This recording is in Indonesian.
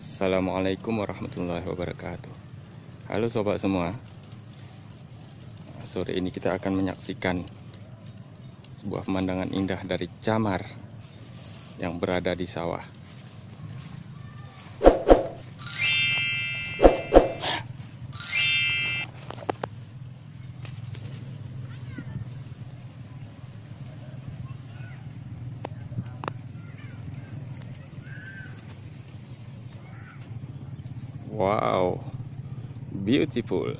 Assalamualaikum warahmatullahi wabarakatuh Halo sobat semua Sore ini kita akan menyaksikan Sebuah pemandangan indah dari Camar Yang berada di sawah Wow, beautiful.